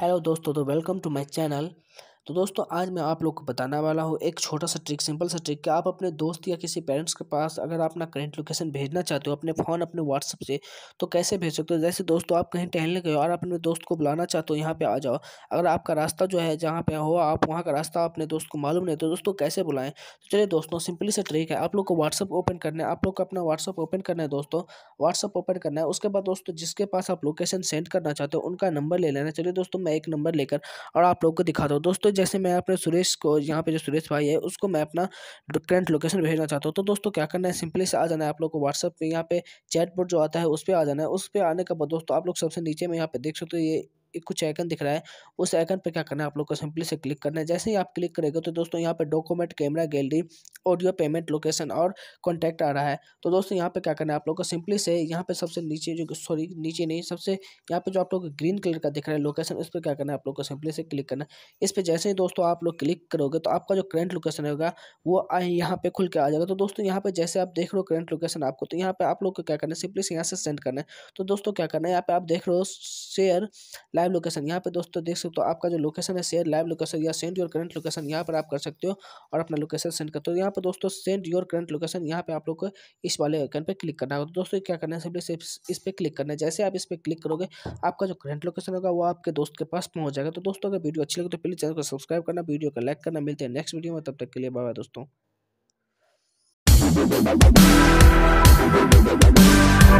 hello दोस्तों तो welcome to my channel तो दोस्तों आज मैं आप लोग को बताने वाला हूँ एक छोटा सा ट्रिक सिंपल सा ट्रिक कि आप अपने दोस्त या किसी पेरेंट्स के पास अगर आप अपना करेंट लोकेशन भेजना चाहते हो अपने फ़ोन अपने व्हाट्सअप से तो कैसे भेज सकते हो जैसे दोस्तों आप कहीं टहलने गए हो और अपने दोस्त को बुलाना चाहते हो यहाँ पर आ जाओ अगर आपका रास्ता जो है जहाँ पर हो आप वहाँ का रास्ता अपने दोस्त को मालूम नहीं तो दोस्तों कैसे बुलाएँ तो चलिए दोस्तों सिंपली सा ट्रिक है आप लोग को व्हाट्सअप ओपन करना है आप लोग को अपना व्हाट्सअप ओपन करना है दोस्तों व्हाट्सअप ओपन करना है उसके बाद दोस्तों जिसके पास आप लोकेशन सेंड करना चाहते हो उनका नंबर ले लेना चलिए दोस्तों मैं एक नंबर लेकर और आप लोग को दिखा दो दोस्तों दोस्तों जैसे मैं अपने सुरेश को यहाँ पे जो सुरेश भाई है उसको मैं अपना करंट लोकेशन भेजना चाहता हूँ तो दोस्तों क्या करना है सिंपली से आ जाना है आप लोग को व्हाट्सअप पे यहाँ पे चैटबोर्ड जो आता है उस पर आ जाना है उस पर आने के बाद दोस्तों आप लोग सबसे नीचे में यहाँ पे देख सकते हो ये एक कुछ आइकन दिख रहा है उस आइकन पे क्या करना है आप लोग को सिंपली से क्लिक करना है जैसे ही आप क्लिक करेंगे तो दोस्तों यहाँ पे document camera gallery audio payment location और कॉन्टैक्ट आ रहा है तो दोस्तों यहाँ पे क्या करना है आप लोग को सिंपली से यहाँ पे सबसे नीचे जो सॉरी नीचे नहीं सबसे यहाँ पे जो आप लोग ग्रीन कलर का दिख रहा है लोकेशन उस पर क्या करना है आप लोग को सिंपली से क्लिक करना है इस पर जैसे ही दोस्तों आप लोग क्लिक करोगे तो आपका जो करेंट लोकेशन होगा वो यहाँ पे खुल के आ जाएगा तो दोस्तों यहाँ पर जैसे आप देख रहे हो करेंट लोकेशन आपको तो यहाँ पर आप लोग को क्या करना है सिंपली से यहाँ से सेंड करना है तो दोस्तों क्या करना है यहाँ पर आप देख रहे हो शेयर लाइव लोकेशन यहाँ पे दोस्तों देख सकते हो आपका जो लोकेशन है शेयर लाइव लोकेशन या सेंड योर करेंट लोकेशन यहाँ पर आप कर सकते हो और अपना लोकेशन सेंड करते हो यहाँ पर आपको दोस्तों सेंड योर करंट लोकेशन यहाँ पे आप लोग को इस वाले आइकन पे क्लिक करना होगा तो दोस्तों क्या करना है सिंपली सिर्फ इस पर क्लिक करना है जैसे आप इस पर क्लिक करोगे आपका जो करंट लोकेशन होगा वो आपके दोस्त के पास पहुँच जाएगा तो दोस्तों अगर वीडियो अच्छी लगे तो प्लीज़ चैनल को सब्सक्राइब करना वीडियो को लाइक करना मिलते हैं नेक्स्ट वीडियो में तब तक के लिए बाय बाय दोस्तों